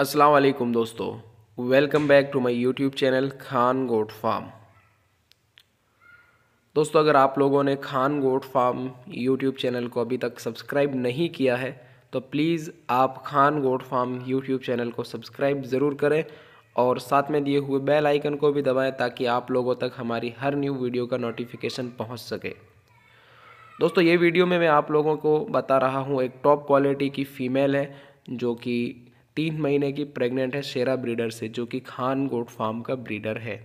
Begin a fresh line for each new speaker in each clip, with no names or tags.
असलकुम दोस्तों welcome back to my YouTube channel Khan goat farm दोस्तों अगर आप लोगों ने Khan goat farm YouTube channel को अभी तक सब्सक्राइब नहीं किया है तो प्लीज़ आप Khan goat farm YouTube channel को सब्सक्राइब ज़रूर करें और साथ में दिए हुए बेल आइकन को भी दबाएं ताकि आप लोगों तक हमारी हर न्यू वीडियो का नोटिफिकेशन पहुँच सके दोस्तों ये वीडियो में मैं आप लोगों को बता रहा हूँ एक टॉप क्वालिटी की फ़ीमेल है जो कि तीन महीने की प्रेग्नेंट है शेरा ब्रीडर से जो कि खान गोट फार्म का ब्रीडर है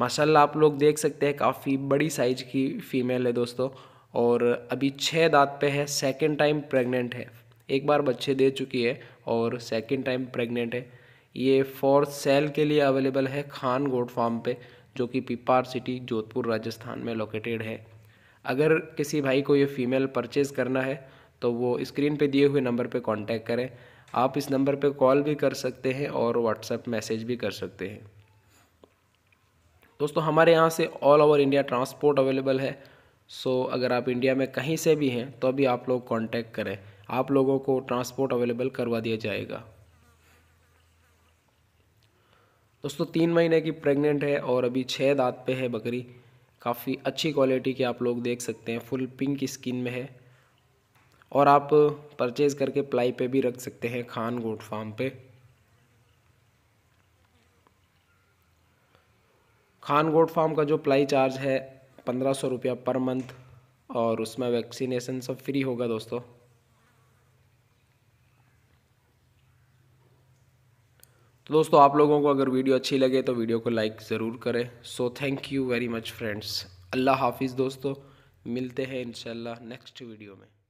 माशाल्लाह आप लोग देख सकते हैं काफ़ी बड़ी साइज की फ़ीमेल है दोस्तों और अभी छः दांत पे है सेकेंड टाइम प्रेग्नेंट है एक बार बच्चे दे चुकी है और सेकेंड टाइम प्रेग्नेंट है ये फॉर सेल के लिए अवेलेबल है खान गोट फार्म पे जो कि पिपार सिटी जोधपुर राजस्थान में लोकेटेड है अगर किसी भाई को ये फ़ीमेल परचेज़ करना है तो वो स्क्रीन पे दिए हुए नंबर पे कांटेक्ट करें आप इस नंबर पे कॉल भी कर सकते हैं और व्हाट्सएप मैसेज भी कर सकते हैं दोस्तों हमारे यहाँ से all over India transport available है सो अगर आप इंडिया में कहीं से भी हैं तो अभी आप लोग कॉन्टैक्ट करें आप लोगों को ट्रांसपोर्ट अवेलेबल करवा दिया जाएगा दोस्तों तीन महीने की प्रेग्नेंट है और अभी छः दांत पे है बकरी काफ़ी अच्छी क्वालिटी की आप लोग देख सकते हैं फुल पिंक स्किन में है और आप परचेज़ करके प्लाई पे भी रख सकते हैं खान गोट फार्म पे खान गोट फार्म का जो प्लाई चार्ज है पंद्रह सौ रुपया पर मंथ और उसमें वैक्सीनेशन सब फ्री होगा दोस्तों तो दोस्तों आप लोगों को अगर वीडियो अच्छी लगे तो वीडियो को लाइक ज़रूर करें so thank you very much friends अल्लाह हाफिज़ दोस्तों मिलते हैं इंशाल्लाह नेक्स्ट वीडियो में